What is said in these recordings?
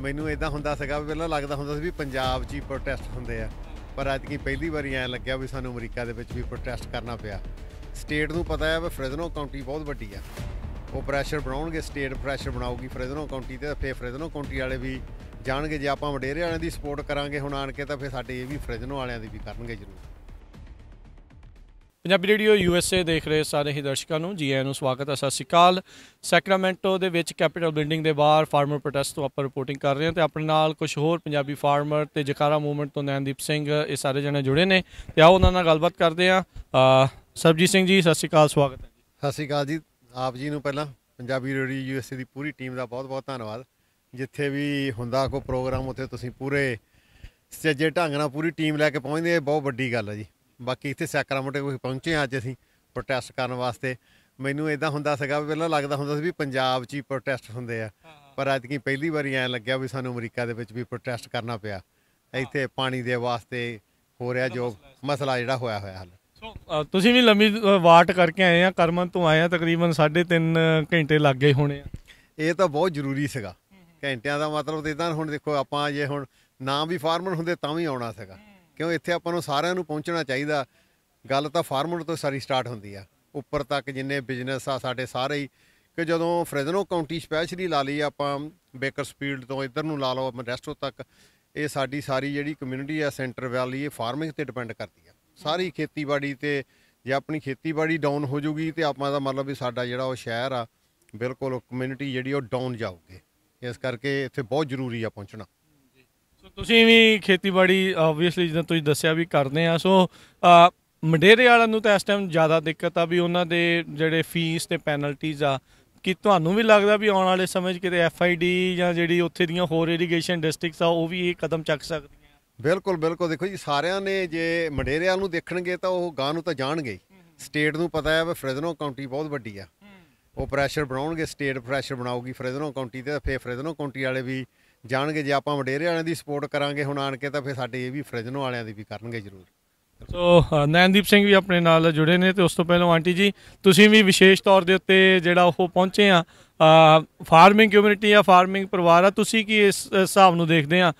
ਮੈਨੂੰ ਇਦਾਂ ਹੁੰਦਾ ਸੀਗਾ ਵੀ ਪਹਿਲਾਂ ਲੱਗਦਾ ਹੁੰਦਾ ਸੀ ਵੀ ਪੰਜਾਬ 'ਚ ਹੀ ਪ੍ਰੋਟੈਸਟ ਹੁੰਦੇ ਆ ਪਰ ਅੱਜ ਕੀ ਪਹਿਲੀ ਵਾਰੀ ਐ ਲੱਗਿਆ ਵੀ ਸਾਨੂੰ ਅਮਰੀਕਾ ਦੇ ਵਿੱਚ ਵੀ ਪ੍ਰੋਟੈਸਟ ਕਰਨਾ ਪਿਆ ਸਟੇਟ ਨੂੰ ਪਤਾ ਹੈ ਵੀ ਫ੍ਰੈਜ਼ਨੋ ਕਾਉਂਟੀ ਬਹੁਤ ਵੱਡੀ ਆ ਉਹ ਪ੍ਰੈਸ਼ਰ ਬਣਾਉਣਗੇ ਸਟੇਟ ਪ੍ਰੈਸ਼ਰ ਬਣਾਉਗੀ ਫ੍ਰੈਜ਼ਨੋ ਕਾਉਂਟੀ ਤੇ ਫੇਰ ਫ੍ਰੈਜ਼ਨੋ ਕਾਉਂਟੀ ਵਾਲੇ ਵੀ ਜਾਣਗੇ ਜੇ ਆਪਾਂ ਵਡੇਰੇ ਵਾਲਿਆਂ ਦੀ ਸਪੋਰਟ ਕਰਾਂਗੇ ਹੁਣ ਆਣ ਕੇ ਤਾਂ ਫੇਰ ਸਾਡੇ ਇਹ ਵੀ ਫ੍ਰੈਜ਼ਨੋ ਵਾਲਿਆਂ ਦੀ ਵੀ ਕਰਨਗੇ ਜ਼ਰੂਰ Punjabi radio U S A ਦੇਖ ਰਹੇ ਸਾਰੇ ਹੀ ਦਰਸ਼ਕਾਂ ਨੂੰ ਜੀ ਆਇਆਂ ਨੂੰ ਸਵਾਗਤ ਹੈ ਸਤਿ ਸ਼੍ਰੀ ਅਕਾਲ ਸੈਕਰਾਮੈਂਟੋ ਦੇ ਵਿੱਚ ਕੈਪੀਟਲ ਬਿਲਡਿੰਗ ਦੇ ਬਾਹਰ ਫਾਰਮਰ ਪ੍ਰੋਟੈਸਟ ਤੋਂ ਆਪਾਂ ਰਿਪੋਰਟਿੰਗ ਕਰ ਰਹੇ ਹਾਂ ਤੇ ਆਪਣੇ ਨਾਲ ਕੁਝ ਹੋਰ ਪੰਜਾਬੀ ਫਾਰਮਰ ਤੇ ਜਕਾਰਾ ਮੂਵਮੈਂਟ ਤੋਂ ਨੈਨਦੀਪ ਸਿੰਘ ਇਹ ਸਾਰੇ ਜਣੇ ਜੁੜੇ ਨੇ ਤੇ ਆਓ ਉਹਨਾਂ ਨਾਲ ਗੱਲਬਾਤ ਕਰਦੇ ਹਾਂ ਸਰਬਜੀਤ ਸਿੰਘ ਜੀ ਸਤਿ ਸ਼੍ਰੀ ਅਕਾਲ ਸਵਾਗਤ ਹੈ ਜੀ ਸਤਿ ਸ਼੍ਰੀ ਅਕਾਲ ਜੀ ਆਪ ਜੀ ਨੂੰ ਪਹਿਲਾਂ Punjabi radio U S A ਦੀ ਪੂਰੀ ਟੀਮ ਦਾ ਬਹੁਤ-ਬਹੁਤ ਧੰਨਵਾਦ ਜਿੱਥੇ ਵੀ ਹੁੰਦਾ ਕੋ ਪ੍ਰੋਗਰਾਮ ਉੱਥੇ ਤੁਸੀਂ ਪੂਰੇ ਸੱਜੇ ਢੰਗ ਨਾਲ ਪੂਰੀ ਟੀਮ ਲੈ ਕੇ ਪਹੁੰਚਦੇ ਬਹੁਤ ਵੱਡੀ ਗੱਲ ਹੈ ਜੀ ਬਾਕੀ ਇੱਥੇ ਮੋਟੇ ਕੋਈ ਪਹੁੰਚੇ ਅੱਜ ਅਸੀਂ ਪ੍ਰੋਟੈਸਟ ਕਰਨ ਵਾਸਤੇ ਮੈਨੂੰ ਇਦਾਂ ਹੁੰਦਾ ਸੀਗਾ ਵੀ ਪਹਿਲਾਂ ਲੱਗਦਾ ਹੁੰਦਾ ਸੀ ਵੀ ਪੰਜਾਬ 'ਚ ਹੀ ਪ੍ਰੋਟੈਸਟ ਹੁੰਦੇ ਆ ਪਰ ਅੱਜ ਕੀ ਪਹਿਲੀ ਵਾਰੀ ਐ ਲੱਗਿਆ ਵੀ ਸਾਨੂੰ ਅਮਰੀਕਾ ਦੇ ਵਿੱਚ ਵੀ ਪ੍ਰੋਟੈਸਟ ਕਰਨਾ ਪਿਆ ਇੱਥੇ ਪਾਣੀ ਦੇ ਵਾਸਤੇ ਹੋ ਰਿਹਾ ਜੋ ਮਸਲਾ ਜਿਹੜਾ ਹੋਇਆ ਹੋਇਆ ਹਾਲ ਤੁਸੀਂ ਵੀ ਲੰਮੀ ਵਾਟ ਕਰਕੇ ਆਏ ਆ ਕਰਮਨ ਤੋਂ ਆਏ ਆ ਤਕਰੀਬਨ 3.5 ਘੰਟੇ ਲੱਗ ਗਏ ਹੋਣੇ ਆ ਇਹ ਤਾਂ ਬਹੁਤ ਜ਼ਰੂਰੀ ਸੀਗਾ ਘੰਟਿਆਂ ਦਾ ਮਤਲਬ ਤੇ ਇਦਾਂ ਹੁਣ ਦੇਖੋ ਆਪਾਂ ਜੇ ਹੁਣ ਨਾ ਵੀ ਫਾਰਮਰ ਹੁੰਦੇ ਤਾਂ ਵੀ ਆਉਣਾ ਸੀਗਾ ਕਿਉਂ ਇੱਥੇ ਆਪਾਂ ਨੂੰ ਸਾਰਿਆਂ ਨੂੰ ਪਹੁੰਚਣਾ ਚਾਹੀਦਾ ਗੱਲ ਤਾਂ ਫਾਰਮਰ ਤੋਂ ਸਾਰੀ ਸਟਾਰਟ ਹੁੰਦੀ ਆ ਉੱਪਰ ਤੱਕ ਜਿੰਨੇ ਬਿਜ਼ਨਸ ਆ ਸਾਡੇ ਸਾਰੇ ਹੀ ਕਿ ਜਦੋਂ ਫ੍ਰੈਜ਼ਨੋ ਕਾਉਂਟੀ ਸਪੈਸ਼ਲੀ ਲਾ ਲਈ ਆਪਾਂ ਬੇਕਰ ਸਪੀਡ ਤੋਂ ਇੱਧਰ ਨੂੰ ਲਾ ਲਓ ਮਡੈਸਟੋ ਤੱਕ ਇਹ ਸਾਡੀ ਸਾਰੀ ਜਿਹੜੀ ਕਮਿਊਨਿਟੀ ਆ ਸੈਂਟਰ ਵੈਲੀ ਇਹ ਫਾਰਮਿੰਗ ਤੇ ਡਿਪੈਂਡ ਕਰਦੀ ਆ ਸਾਰੀ ਖੇਤੀਬਾੜੀ ਤੇ ਜੇ ਆਪਣੀ ਖੇਤੀਬਾੜੀ ਡਾਊਨ ਹੋ ਜੂਗੀ ਤੇ ਆਪਾਂ ਦਾ ਮਤਲਬ ਵੀ ਸਾਡਾ ਜਿਹੜਾ ਉਹ ਸ਼ਹਿਰ ਆ ਬਿਲਕੁਲ ਕਮਿਊਨਿਟੀ ਜਿਹੜੀ ਉਹ ਡਾਊਨ ਜਾਊਗੀ ਇਸ ਕਰਕੇ ਇੱਥੇ ਬਹੁਤ ਜ਼ਰੂਰੀ ਆ ਪਹੁੰਚਣਾ ਤੁਸੀਂ ਵੀ ਖੇਤੀਬਾੜੀ ਆਬਵੀਅਸਲੀ ਜਿੱਦਾਂ ਤੁਸੀਂ ਦੱਸਿਆ ਵੀ ਕਰਦੇ ਆ ਸੋ ਮਡੇਰੇ ਵਾਲਿਆਂ ਨੂੰ ਤਾਂ ਇਸ ਟਾਈਮ ਜ਼ਿਆਦਾ ਦਿੱਕਤ ਆ ਵੀ ਉਹਨਾਂ ਦੇ ਜਿਹੜੇ ਫੀਸ ਤੇ ਪੈਨਲਟੀਆਂ ਆ ਕਿ ਤੁਹਾਨੂੰ ਵੀ ਲੱਗਦਾ ਵੀ ਆਉਣ ਵਾਲੇ ਸਮੇਂ 'ਚ ਕਿਤੇ ਐਫਆਈਡੀ ਜਾਂ ਜਿਹੜੀ ਉੱਥੇ ਦੀਆਂ ਹੋਰ ਇਰੀਗੇਸ਼ਨ ਡਿਸਟ੍ਰਿਕਟਸ ਆ ਉਹ ਵੀ ਇਹ ਕਦਮ ਚੱਕ ਸਕਦੀਆਂ ਬਿਲਕੁਲ ਬਿਲਕੁਲ ਦੇਖੋ ਜੀ ਸਾਰਿਆਂ ਨੇ ਜੇ ਵਾਲ ਨੂੰ ਦੇਖਣਗੇ ਤਾਂ ਉਹ ਗਾਂ ਨੂੰ ਤਾਂ ਜਾਣਗੇ ਸਟੇਟ ਨੂੰ ਪਤਾ ਹੈ ਵੀ ਫ੍ਰੈਜ਼ਨੋ ਕਾਉਂਟੀ ਬਹੁਤ ਵੱਡੀ ਆ ਉਹ ਪ੍ਰੈਸ਼ਰ ਬਣਾਉਣਗੇ ਸਟੇਟ ਪ੍ਰੈਸ਼ਰ ਬਣਾਉਗੀ ਫ੍ਰੈਜ਼ਨੋ ਕਾਉਂਟੀ ਤੇ ਫਿਰ ਫ੍ਰੈਜ਼ਨੋ ਕਾਉਂਟੀ ਵਾਲੇ ਵੀ ਜਾਣਗੇ ਜੇ ਆਪਾਂ ਵਡੇਰੇ ਵਾਲਿਆਂ ਦੀ ਸਪੋਰਟ ਕਰਾਂਗੇ ਹੁਣ ਆਣ ਕੇ ਤਾਂ ਫਿਰ ਸਾਡੇ ਇਹ ਵੀ ਫ੍ਰਿਜਨੋ ਵਾਲਿਆਂ ਦੀ ਵੀ ਕਰਨਗੇ ਜ਼ਰੂਰ ਸੋ ਨੈਨਦੀਪ ਸਿੰਘ ਵੀ ਆਪਣੇ ਨਾਲ ਜੁੜੇ ਨੇ ਤੇ ਉਸ ਤੋਂ ਪਹਿਲਾਂ ਆਂਟੀ ਜੀ ਤੁਸੀਂ ਵੀ ਵਿਸ਼ੇਸ਼ ਤੌਰ ਦੇ ਉੱਤੇ ਜਿਹੜਾ ਉਹ ਪਹੁੰਚੇ ਆ ਫਾਰਮਿੰਗ ਕਮਿਊਨਿਟੀ ਆ ਫਾਰਮਿੰਗ ਪਰਿਵਾਰ ਆ ਤੁਸੀਂ ਕੀ ਇਸ ਹਿਸਾਬ ਨੂੰ ਦੇਖਦੇ ਆ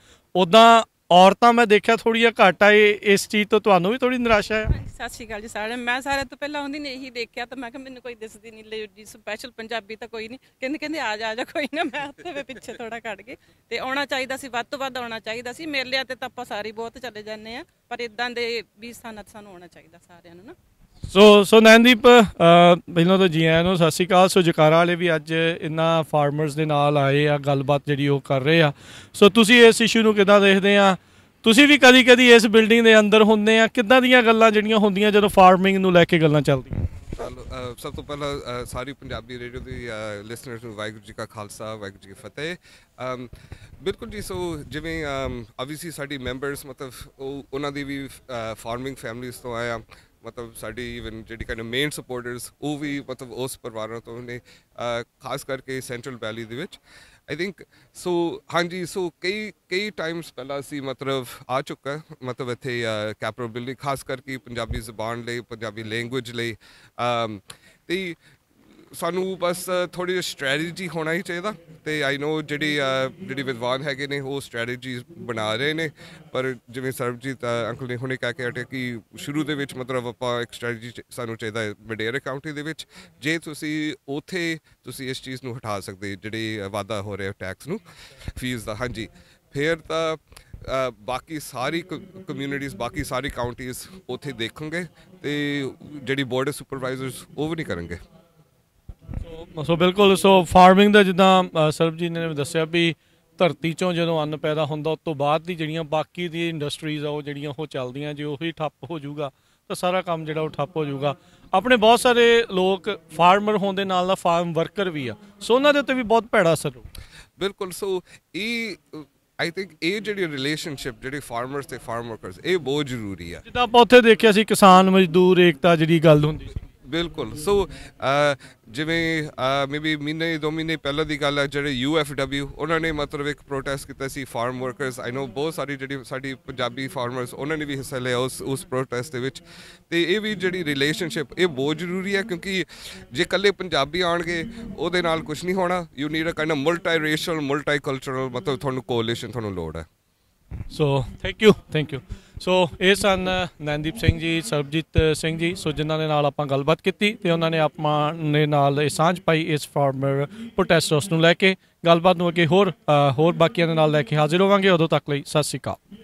ਉਦਾਂ ਔਰਤਾਂ ਮੈਂ ਦੇਖਿਆ ਜਿਹਾ ਘੱਟ ਆ ਇਸ ਚੀਜ਼ ਤੋਂ ਤੁਹਾਨੂੰ ਵੀ ਥੋੜੀ ਨਿਰਾਸ਼ਾ ਹੈ ਸਤਿ ਸ਼੍ਰੀ ਅਕਾਲ ਜੀ ਸਾਰੇ ਮੈਂ ਸਾਰੇ ਤੋਂ ਪਹਿਲਾਂ ਉਹਦੀ ਨੇ ਇਹੀ ਦੇਖਿਆ ਤਾਂ ਮੈਂ ਕਿਹਾ ਮੈਨੂੰ ਕੋਈ ਦਿਸਦੀ ਨਹੀਂ ਲੇਡੀ ਸਪੈਸ਼ਲ ਪੰਜਾਬੀ ਤਾਂ ਕੋਈ ਨਹੀਂ ਕਹਿੰਦੇ ਕਹਿੰਦੇ ਆ ਜਾ ਆ ਜਾ ਕੋਈ ਨਾ ਮੈਂ ਉੱਥੇ ਪਿੱਛੇ ਥੋੜਾ ਕੱਢ ਗਈ ਤੇ ਆਉਣਾ ਚਾਹੀਦਾ ਸੀ ਵੱਧ ਤੋਂ ਵੱਧ ਆਉਣਾ ਚਾਹੀਦਾ ਸੀ ਮੇਲਿਆਂ ਤੇ ਤਾਂ ਆਪਾਂ ਸਾਰੇ ਬਹੁਤ ਚੱਲੇ ਜਾਂਦੇ ਆ ਪਰ ਇਦਾਂ ਦੇ ਵੀ ਸਨਤ ਸਾਨੂੰ ਆਉਣਾ ਚਾਹੀਦਾ ਸਾਰਿਆਂ ਨੂੰ ਨਾ ਸੋ ਸੋ ਨੰਦੀਪ ਪਹਿਲਾਂ ਤਾਂ ਜੀ ਆਇਆਂ ਨੂੰ ਸਤਿ ਸ਼੍ਰੀ ਅਕਾਲ ਸੋ ਜਕਾਰਾ ਵਾਲੇ ਵੀ ਅੱਜ ਇਨ੍ਹਾਂ ਫਾਰਮਰਸ ਦੇ ਨਾਲ ਆਏ ਆ ਗੱਲਬਾਤ ਜਿਹੜੀ ਉਹ ਕਰ ਰਹੇ ਆ ਸੋ ਤੁਸੀਂ ਇਸ ਇਸ਼ੂ ਨੂੰ ਕਿਦਾਂ ਦੇਖਦੇ ਆ ਤੁਸੀਂ ਵੀ ਕਦੀ ਕਦੀ ਇਸ ਬਿਲਡਿੰਗ ਦੇ ਅੰਦਰ ਹੁੰਦੇ ਆ ਕਿਦਾਂ ਦੀਆਂ ਗੱਲਾਂ ਜਿਹੜੀਆਂ ਹੁੰਦੀਆਂ ਜਦੋਂ ਫਾਰਮਿੰਗ ਨੂੰ ਲੈ ਕੇ ਗੱਲਾਂ ਚੱਲਦੀਆਂ ਸਭ ਤੋਂ ਪਹਿਲਾਂ ਸਾਰੀ ਪੰਜਾਬੀ ਰੇਡੀਓ ਦੀ ਲਿਸਨਰਸ ਨੂੰ ਵਾਹਿਗੁਰੂ ਜੀ ਕਾ ਖਾਲਸਾ ਵਾਹਿਗੁਰੂ ਜੀ ਕੀ ਫਤਿਹ ਬਿਲਕੁਲ ਜੀ ਸੋ ਜਿਵੇਂ ਆਬਵੀਅਸਲੀ ਸਾਡੀ ਮੈਂਬਰਸ ਮਤਲਬ ਉਹ ਉਹਨਾਂ ਦੀ ਵੀ ਫਾਰਮਿੰਗ ਫੈਮਿਲੀਜ਼ ਤੋਂ ਆਇਆ ਮਤਲਬ ਸਾਡੀ ਇਵਨ ਜਿਹੜੀ ਕਾਈਂਡ ਮੇਨ ਸਪੋਰਟਰਸ ਉਹ ਵੀ ਮਤਲਬ ਉਸ ਪਰਿਵਾਰਾਂ ਤੋਂ ਨੇ ਖਾਸ ਕਰਕੇ ਸੈਂਟਰਲ ਵੈਲੀ ਦੇ ਵਿੱਚ ਆਈ ਥਿੰਕ ਸੋ ਹਾਂਜੀ ਸੋ ਕਈ ਕਈ ਟਾਈਮਸ ਪਹਿਲਾਂ ਅਸੀਂ ਮਤਲਬ ਆ ਚੁੱਕਾ ਮਤਲਬ ਇੱਥੇ ਕੈਪੇਬਿਲਿਟੀ ਖਾਸ ਕਰਕੇ ਪੰਜਾਬੀ ਜ਼ਬਾਨ ਲਈ ਪੰਜਾਬੀ ਲੈਂਗੁਏਜ ਲਈ ਤੇ ਸਾਨੂੰ ਬਸ ਥੋੜੀ ਜਿਹੀ ਸਟ੍ਰੈਟਜੀ ਹੋਣਾ ਹੀ ਚਾਹੀਦਾ ਤੇ ਆਈ نو ਜਿਹੜੀ ਜਿਹੜੀ ਵਿਦਵਾਨ ਹੈਗੇ ਨੇ ਉਹ ਸਟ੍ਰੈਟੇਜੀ ਬਣਾ ਰਹੇ ਨੇ ਪਰ ਜਿਵੇਂ ਸਰਬਜੀਤ ਅੰਕਲ ਨੇ ਹੁਣੇ ਕਹਿ ਕੇ ਹਟੇ ਕਿ ਸ਼ੁਰੂ ਦੇ ਵਿੱਚ ਮਤਲਬ ਆਪਾਂ ਇੱਕ ਸਟ੍ਰੈਟਜੀ ਸਾਨੂੰ ਚਾਹੀਦਾ ਹੈ ਮਡੇਰਾ ਕਾਉਂਟੀ ਦੇ ਵਿੱਚ ਜੇ ਤੁਸੀਂ ਉਥੇ ਤੁਸੀਂ ਇਸ ਚੀਜ਼ ਨੂੰ ਹਟਾ ਸਕਦੇ ਜਿਹੜੇ ਵਾਦਾ ਹੋ ਰਿਹਾ ਟੈਕਸ ਨੂੰ ਫੀਸ ਦਾ ਹਾਂਜੀ ਫਿਰ ਤਾਂ ਬਾਕੀ ਸਾਰੀ ਕਮਿਊਨਿਟੀਆਂ ਬਾਕੀ ਸਾਰੀ ਕਾਉਂਟੀਆਂ ਉਥੇ ਦੇਖੋਗੇ ਤੇ ਜਿਹੜੀ ਬੋਰਡ ਸੁਪਰਵਾਈਜ਼ਰਸ ਉਹ ਵੀ ਨਹੀਂ ਕਰਨਗੇ ਸੋ ਬਿਲਕੁਲ ਸੋ ਫਾਰਮਿੰਗ ਦਾ ਜਿੱਦਾਂ ਸਰਬਜੀਤ ਨੇ ਦੱਸਿਆ ਵੀ ਧਰਤੀ ਚੋਂ ਜਦੋਂ ਅੰਨ ਪੈਦਾ ਹੁੰਦਾ ਉਸ ਤੋਂ ਬਾਅਦ ਦੀ ਜਿਹੜੀਆਂ ਬਾਕੀ ਦੀ ਇੰਡਸਟਰੀਜ਼ ਆ ਉਹ ਜਿਹੜੀਆਂ ਉਹ ਚੱਲਦੀਆਂ ਜੇ ਉਹੀ ਠੱਪ ਹੋ ਜਾਊਗਾ ਤਾਂ ਸਾਰਾ ਕੰਮ ਜਿਹੜਾ ਉਹ ਠੱਪ ਹੋ ਜਾਊਗਾ ਆਪਣੇ ਬਹੁਤ ਸਾਰੇ ਲੋਕ ਫਾਰਮਰ ਹੋਣ ਦੇ ਨਾਲ ਨਾਲ ਫਾਰਮ ਵਰਕਰ ਵੀ ਆ ਸੋ ਉਹਨਾਂ ਦੇ ਉੱਤੇ ਵੀ ਬਹੁਤ ਭੈੜਾ ਅਸਰ ਬਿਲਕੁਲ ਸੋ ਇਹ ਆਈ ਥਿੰਕ ਇਹ ਜਿਹੜੀ ਰਿਲੇਸ਼ਨਸ਼ਿਪ ਜਿਹੜੀ ਫਾਰਮਰਸ ਤੇ ਫਾਰਮ ਵਰਕਰਸ ਇਹ ਬਹੁਤ ਜ਼ਰੂਰੀ ਆ ਜਿੱਦਾਂ ਆਪਾਂ ਉੱਥੇ ਦੇਖਿਆ ਸੀ ਕਿਸਾਨ ਮਜ਼ਦੂਰ ਏਕਤਾ ਜਿਹੜੀ ਗੱਲ ਹੁੰਦੀ ਸੀ ਬਿਲਕੁਲ ਸੋ ਜਿਵੇਂ ਮੇਬੀ ਮਹੀਨੇ ਦੋ ਮਹੀਨੇ ਪਹਿਲਾਂ ਦੀ ਗੱਲ ਹੈ ਜਿਹੜੇ UFW ਉਹਨਾਂ ਨੇ ਮਤਲਬ ਇੱਕ ਪ੍ਰੋਟੈਸਟ ਕੀਤਾ ਸੀ ਫਾਰਮ ਵਰਕਰਸ ਆਈ نو ਬਹੁਤ ਸਾਰੀ ਜਿਹੜੀ ਸਾਡੀ ਪੰਜਾਬੀ ਫਾਰਮਰਸ ਉਹਨਾਂ ਨੇ ਵੀ ਹਿੱਸਾ ਲਿਆ ਉਸ ਉਸ ਪ੍ਰੋਟੈਸਟ ਦੇ ਵਿੱਚ ਤੇ ਇਹ ਵੀ ਜਿਹੜੀ ਰਿਲੇਸ਼ਨਸ਼ਿਪ ਇਹ ਬਹੁਤ ਜ਼ਰੂਰੀ ਹੈ ਕਿਉਂਕਿ ਜੇ ਇਕੱਲੇ ਪੰਜਾਬੀ ਆਣਗੇ ਉਹਦੇ ਨਾਲ ਕੁਝ ਨਹੀਂ ਹੋਣਾ you need a kind of multi rational multi cultural ਮਤਲਬ ਤੁਹਾਨੂੰ ਕੋਲੀਸ਼ਨ ਤੁਹਾਨੂੰ ਲੋੜ ਹੈ so thank you thank you so ਇਹ ਸਨ ਨੰਦੀਪ ਸਿੰਘ ਜੀ ਸਰਬਜੀਤ ਸਿੰਘ ਜੀ ਸੋ ਜਿਨ੍ਹਾਂ ਦੇ ਨਾਲ ਆਪਾਂ ਗੱਲਬਾਤ ਕੀਤੀ ਤੇ ਉਹਨਾਂ ਨੇ ਆਪਾਂ ਨੇ ਨਾਲ ਇਹ ਸਾਂਝ ਪਾਈ ਇਸ ਫਾਰਮਰ ਪ੍ਰੋਟੈਸਟਰਸ ਨੂੰ ਲੈ ਕੇ ਗੱਲਬਾਤ ਨੂੰ ਅੱਗੇ ਹੋਰ ਹੋਰ ਬਾਕੀਆਂ ਦੇ ਨਾਲ ਲੈ ਕੇ ਹਾਜ਼ਰ ਹੋਵਾਂਗੇ ਉਦੋਂ ਤੱਕ ਲਈ ਸਤਿ ਸ਼੍ਰੀ ਅਕਾਲ